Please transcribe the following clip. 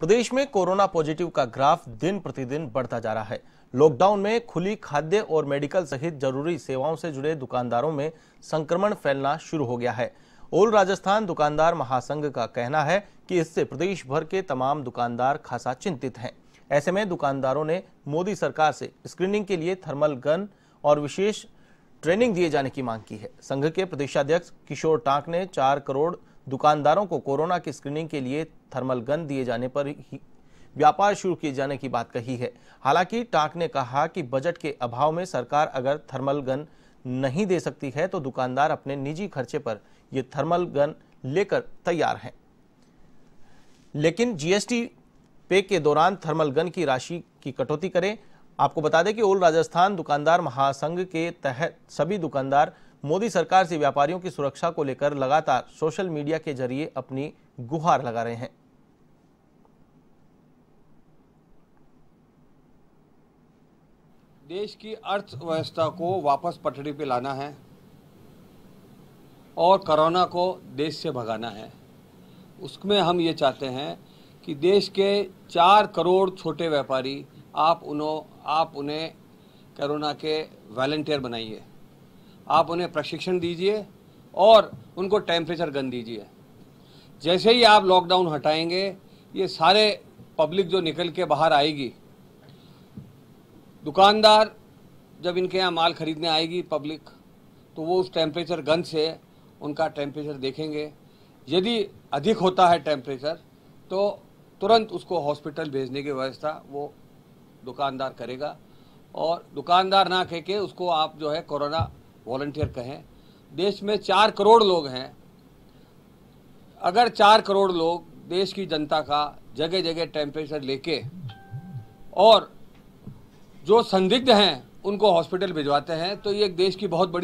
प्रदेश में corona positive का graph दिन प्रतिदिन बढ़ता जा रहा है लॉकडाउन में खुली खाद्य और मेडिकल सहित जरूरी सेवाओं से जुड़े दुकानदारों में संक्रमण फैलना शुरू हो गया है ओल राजस्थान दुकानदार महासंघ का कहना है कि इससे प्रदेश भर के तमाम दुकानदार खासा चिंतित हैं ऐसे में दुकानदारों ने मोदी सरकार से स्क्रीनिंग के लिए थर्मल गन और विशेष ट्रेनिंग दिए जाने की मांग की है संघ के प्रदेशाध्यक्ष किशोर टाक ने चार करोड़ दुकानदारों को कोरोना की स्क्रीनिंग के लिए थर्मल गन दिए जाने पर ही व्यापार शुरू किए जाने की बात कही है हालांकि टाक ने कहा कि बजट के अभाव में सरकार अगर थर्मल गन नहीं दे सकती है तो दुकानदार अपने निजी खर्चे पर ये थर्मल गन लेकर तैयार हैं लेकिन जीएसटी पे के दौरान थर्मल गन की राशि की कटौती करें आपको बता दें कि ओल राजस्थान दुकानदार महासंघ के तहत सभी दुकानदार मोदी सरकार से व्यापारियों की सुरक्षा को लेकर लगातार सोशल मीडिया के जरिए अपनी गुहार लगा रहे हैं देश की अर्थव्यवस्था को वापस पटरी पे लाना है और कोरोना को देश से भगाना है उसमें हम ये चाहते हैं कि देश के चार करोड़ छोटे व्यापारी आप उन्हों आप उन्हें कोरोना के वॉल्टियर बनाइए आप उन्हें प्रशिक्षण दीजिए और उनको टेम्परेचर गन दीजिए जैसे ही आप लॉकडाउन हटाएंगे ये सारे पब्लिक जो निकल के बाहर आएगी दुकानदार जब इनके यहाँ माल खरीदने आएगी पब्लिक तो वो उस टेम्परेचर गन से उनका टेम्परेचर देखेंगे यदि अधिक होता है टेम्परेचर तो तुरंत उसको हॉस्पिटल भेजने की व्यवस्था वो दुकानदार करेगा और दुकानदार ना कह के उसको आप जो है कोरोना वॉलंटियर कहें देश में चार करोड़ लोग हैं अगर चार करोड़ लोग देश की जनता का जगह जगह टेम्परेचर लेके और जो संदिग्ध हैं उनको हॉस्पिटल भिजवाते हैं तो ये एक देश की बहुत बड़ी